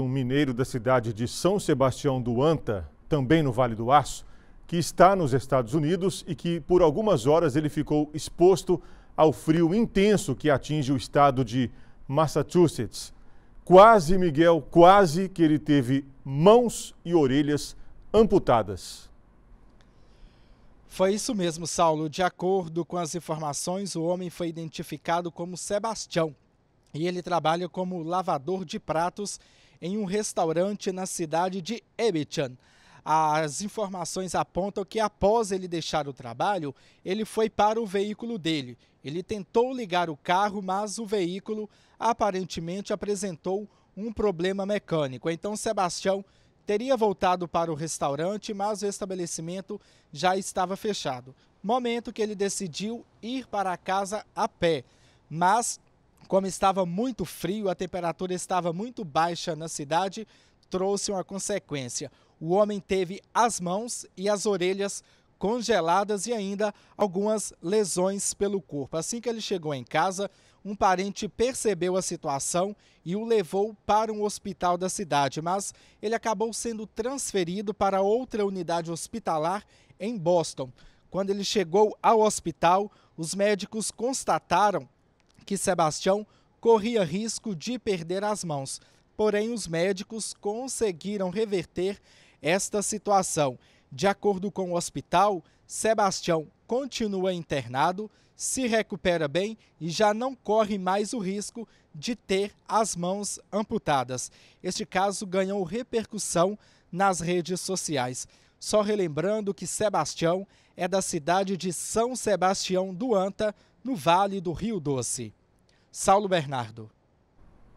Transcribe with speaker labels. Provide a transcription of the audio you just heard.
Speaker 1: Um mineiro da cidade de São Sebastião do Anta, também no Vale do Aço, que está nos Estados Unidos e que por algumas horas ele ficou exposto ao frio intenso que atinge o estado de Massachusetts. Quase, Miguel, quase que ele teve mãos e orelhas amputadas.
Speaker 2: Foi isso mesmo, Saulo. De acordo com as informações, o homem foi identificado como Sebastião, e ele trabalha como lavador de pratos em um restaurante na cidade de Ebichan. As informações apontam que após ele deixar o trabalho, ele foi para o veículo dele. Ele tentou ligar o carro, mas o veículo aparentemente apresentou um problema mecânico. Então, Sebastião teria voltado para o restaurante, mas o estabelecimento já estava fechado. Momento que ele decidiu ir para casa a pé, mas como estava muito frio, a temperatura estava muito baixa na cidade, trouxe uma consequência. O homem teve as mãos e as orelhas congeladas e ainda algumas lesões pelo corpo. Assim que ele chegou em casa, um parente percebeu a situação e o levou para um hospital da cidade, mas ele acabou sendo transferido para outra unidade hospitalar em Boston. Quando ele chegou ao hospital, os médicos constataram que Sebastião corria risco de perder as mãos. Porém, os médicos conseguiram reverter esta situação. De acordo com o hospital, Sebastião continua internado, se recupera bem e já não corre mais o risco de ter as mãos amputadas. Este caso ganhou repercussão nas redes sociais. Só relembrando que Sebastião é da cidade de São Sebastião do Anta, no Vale do Rio Doce. Saulo Bernardo.